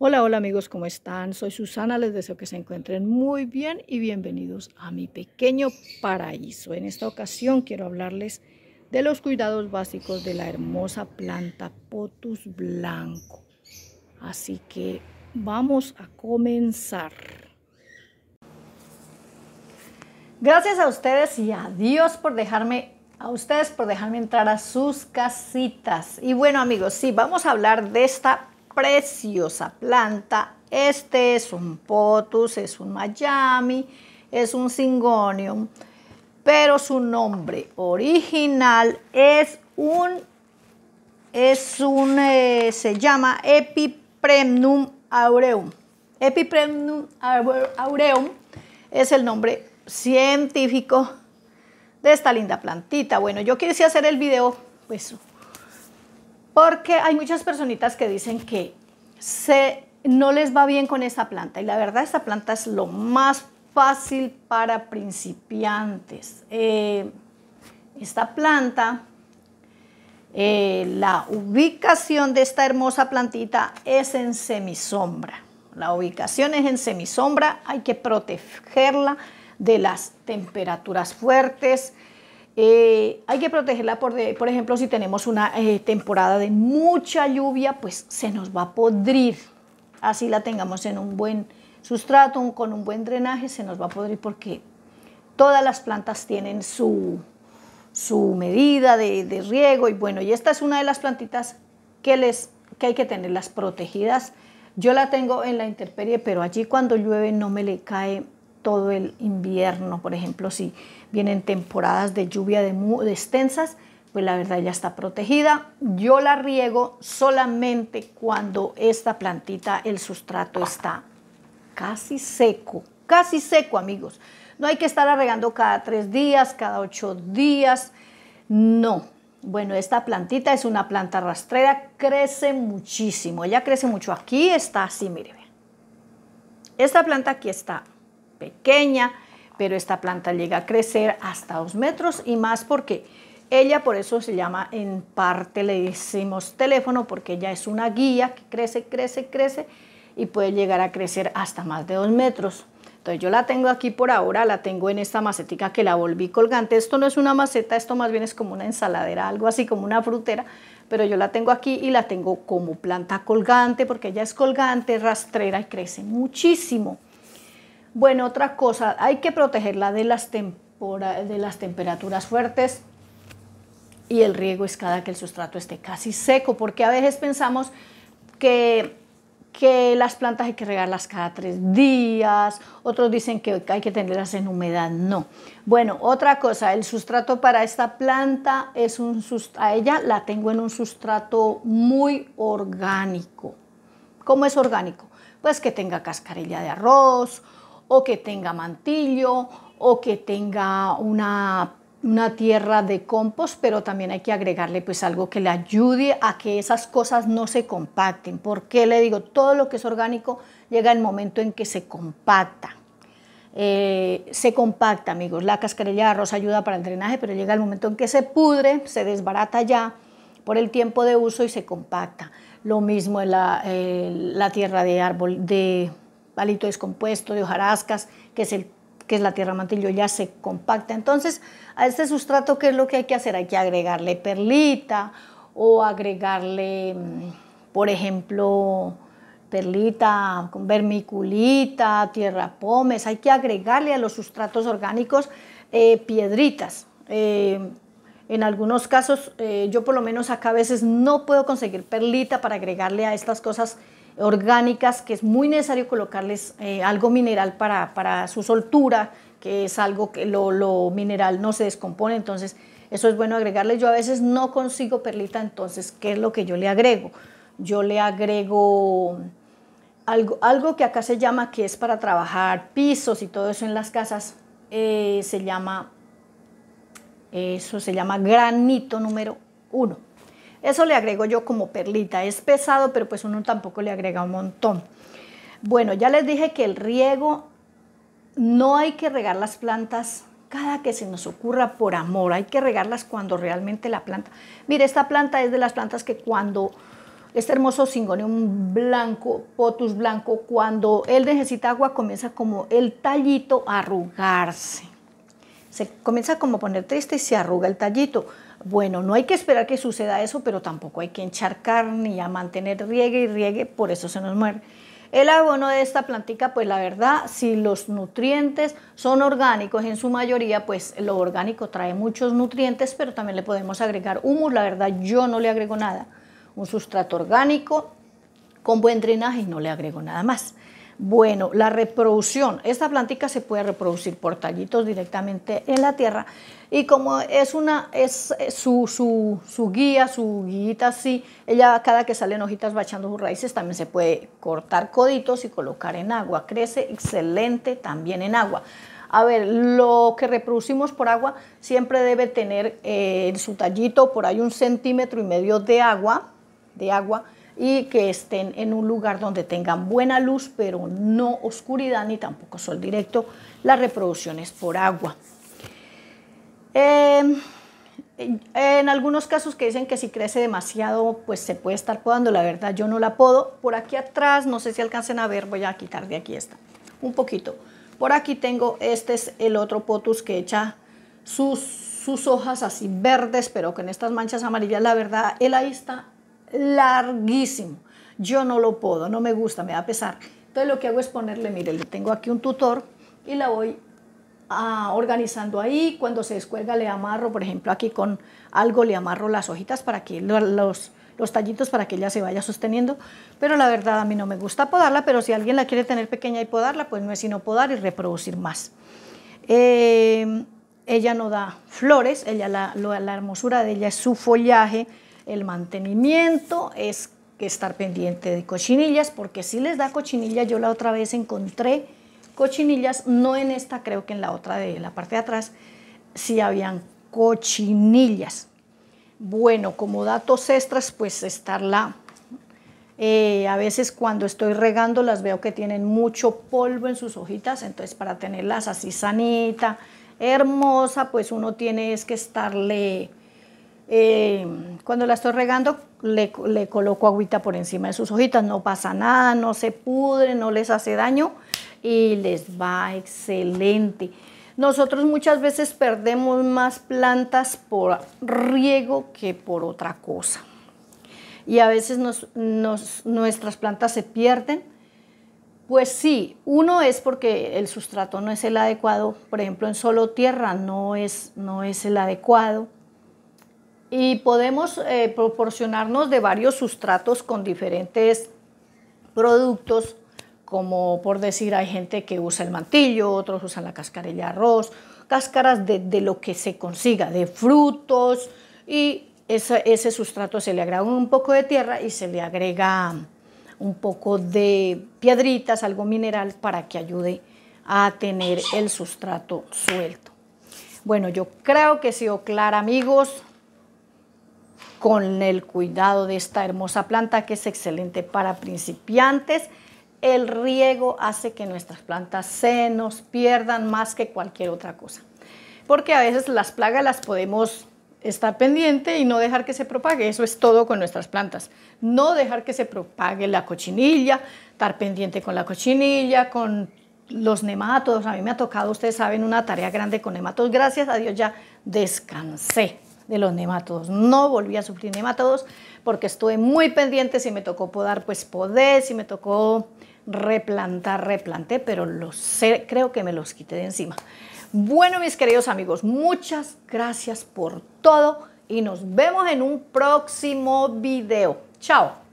Hola, hola amigos, ¿cómo están? Soy Susana, les deseo que se encuentren muy bien y bienvenidos a mi pequeño paraíso. En esta ocasión quiero hablarles de los cuidados básicos de la hermosa planta potus blanco. Así que vamos a comenzar. Gracias a ustedes y a Dios por dejarme a ustedes por dejarme entrar a sus casitas. Y bueno, amigos, sí, vamos a hablar de esta preciosa planta. Este es un potus, es un Miami, es un Singonium, pero su nombre original es un, es un, eh, se llama Epipremnum aureum. Epipremnum aureum es el nombre científico de esta linda plantita. Bueno, yo quise hacer el video, pues porque hay muchas personitas que dicen que no les va bien con esta planta. Y la verdad, esta planta es lo más fácil para principiantes. Eh, esta planta, eh, la ubicación de esta hermosa plantita es en semisombra. La ubicación es en semisombra, hay que protegerla de las temperaturas fuertes, eh, hay que protegerla, por, por ejemplo, si tenemos una eh, temporada de mucha lluvia, pues se nos va a podrir. Así la tengamos en un buen sustrato, con un buen drenaje, se nos va a podrir porque todas las plantas tienen su, su medida de, riego y bueno, y esta es una de las plantitas que, les, que hay que tenerlas protegidas. Yo la tengo en la intemperie, pero allí cuando llueve no me le cae todo el invierno, por ejemplo, si vienen temporadas de lluvia de, extensas, pues la verdad ya está protegida. Yo la riego solamente cuando esta plantita, el sustrato está casi seco, casi seco amigos. No hay que estar arreglando cada tres días, cada ocho días, no. Bueno, esta plantita es una planta rastrera, crece muchísimo, ella crece mucho. Aquí está así, mire. Esta planta aquí está pequeña, pero esta planta llega a crecer hasta dos metros y más porque ella por eso se llama, en parte le decimos teléfono, porque ella es una guía que crece, crece, crece y puede llegar a crecer hasta más de dos metros. Entonces yo la tengo aquí por ahora, la tengo en esta macetica que la volví colgante. Esto no es una maceta, esto más bien es como una ensaladera, algo así como una frutera, pero yo la tengo aquí y la tengo como planta colgante porque ella es colgante, rastrera y crece muchísimo. Bueno, otra cosa, hay que protegerla de las, temperaturas fuertes y el riego es cada que el sustrato esté casi seco, porque a veces pensamos que, las plantas hay que regarlas cada tres días, otros dicen que hay que tenerlas en humedad, no. Bueno, otra cosa, el sustrato para esta planta es un a ella la tengo en un sustrato muy orgánico. ¿Cómo es orgánico? Pues que tenga cascarilla de arroz, o que tenga mantillo o que tenga una, tierra de compost, pero también hay que agregarle pues algo que le ayude a que esas cosas no se compacten. Porque le digo, todo lo que es orgánico llega el momento en que se compacta. Eh, se compacta, amigos. La cascarilla de arroz ayuda para el drenaje, pero llega el momento en que se pudre, se desbarata ya por el tiempo de uso y se compacta. Lo mismo en la, eh, la tierra de árbol de palito descompuesto, de hojarascas, que es, el, que es la tierra mantillo, ya se compacta. Entonces, a este sustrato, ¿qué es lo que hay que hacer? Hay que agregarle perlita o agregarle, mm, por ejemplo, perlita, con vermiculita, tierra pomes, hay que agregarle a los sustratos orgánicos eh, piedritas. Eh, en algunos casos, eh, yo por lo menos acá a veces no puedo conseguir perlita para agregarle a estas cosas orgánicas, que es muy necesario colocarles eh, algo mineral para, su soltura, que es algo que lo, mineral no se descompone, entonces eso es bueno agregarle. Yo a veces no consigo perlita, entonces, ¿qué es lo que yo le agrego? Yo le agrego algo, algo que acá se llama, que es para trabajar pisos y todo eso en las casas, eh, se llama, eso se llama granito número uno. Eso le agrego yo como perlita. Es pesado, pero pues uno tampoco le agrega un montón. Bueno, ya les dije que el riego no hay que regar las plantas cada que se nos ocurra por amor. Hay que regarlas cuando realmente la planta... Mire, esta planta es de las plantas que cuando... Este hermoso cingonium blanco, potus blanco, cuando él necesita agua comienza como el tallito a arrugarse. Se comienza como a poner triste y se arruga el tallito bueno, no hay que esperar que suceda eso, pero tampoco hay que encharcar ni a mantener riegue y riegue, por eso se nos muere. El abono de esta plantica, pues la verdad, si los nutrientes son orgánicos en su mayoría, pues lo orgánico trae muchos nutrientes, pero también le podemos agregar humus. La verdad, yo no le agrego nada. Un sustrato orgánico con buen drenaje y no le agrego nada más. Bueno, la reproducción. Esta plantica se puede reproducir por tallitos directamente en la tierra. Y como es una, es su, su, su guía, su guillita así, ella cada que salen hojitas bachando sus raíces, también se puede cortar coditos y colocar en agua. Crece excelente también en agua. A ver, lo que reproducimos por agua siempre debe tener eh, su tallito por ahí un centímetro y medio de agua, de agua, y que estén en un lugar donde tengan buena luz, pero no oscuridad ni tampoco sol directo. La reproducción es por agua. Em, en algunos casos que dicen que si crece demasiado, pues se puede estar podando. La verdad, yo no la podo. Por aquí atrás, no sé si alcancen a ver, voy a quitar de aquí esta un poquito. Por aquí tengo, este es el otro potus que echa sus, sus hojas así verdes, pero con estas manchas amarillas. La verdad, él ahí está larguísimo. Yo no lo puedo, no me gusta, me da pesar. Entonces lo que hago es ponerle, mire, le tengo aquí un tutor y la voy a ah, organizando ahí. Cuando se descuelga le amarro, por ejemplo, aquí con algo le amarro las hojitas para que los, los tallitos para que ella se vaya sosteniendo, pero la verdad a mí no me gusta podarla, pero si alguien la quiere tener pequeña y podarla, pues no es sino podar y reproducir más. Eh, ella no da flores, ella la hermosura de ella es su follaje, el mantenimiento es que estar pendiente de cochinillas, porque si les da cochinilla, yo la otra vez encontré cochinillas, no en esta, creo que en la otra de la parte de atrás, si habían cochinillas. Bueno, como datos extras, pues estarla. Eh, a veces cuando estoy regando las veo que tienen mucho polvo en sus hojitas, entonces para tenerlas así sanita, hermosa, pues uno tiene es que estarle eh, cuando la estoy regando, le, coloco agüita por encima de sus hojitas. No pasa nada, no se pudre, no les hace daño y les va excelente. Nosotros muchas veces perdemos más plantas por riego que por otra cosa. Y a veces nuestras plantas se pierden. Pues sí, uno es porque el sustrato no es el adecuado. Por ejemplo, en solo tierra no es, no es el adecuado y podemos eh, proporcionarnos de varios sustratos con diferentes productos, como por decir hay gente que usa el mantillo, otros usan la cascarilla de arroz, cáscaras de, lo que se consiga, de frutos y ese sustrato se le agrega un poco de tierra y se le agrega un poco de piedritas, algo mineral para que ayude a tener el sustrato suelto. Bueno, yo creo que he sido clara amigos, con el cuidado de esta hermosa planta que es excelente para principiantes. El riego hace que nuestras plantas se nos pierdan más que cualquier otra cosa, porque a veces las plagas las podemos estar pendiente y no dejar que se propague. Eso es todo con nuestras plantas. No dejar que se propague la cochinilla, estar pendiente con la cochinilla, con los nematodos. A mí me ha tocado, ustedes saben, una tarea grande con nematodos. Gracias a Dios ya descansé de los nematodos. No volví a sufrir nematodos porque estuve muy pendiente, si me tocó podar, pues podé, si me tocó replantar, replanté, pero sé creo que me los quité de encima. Bueno, mis queridos amigos, muchas gracias por todo y nos vemos en un próximo video. Chao.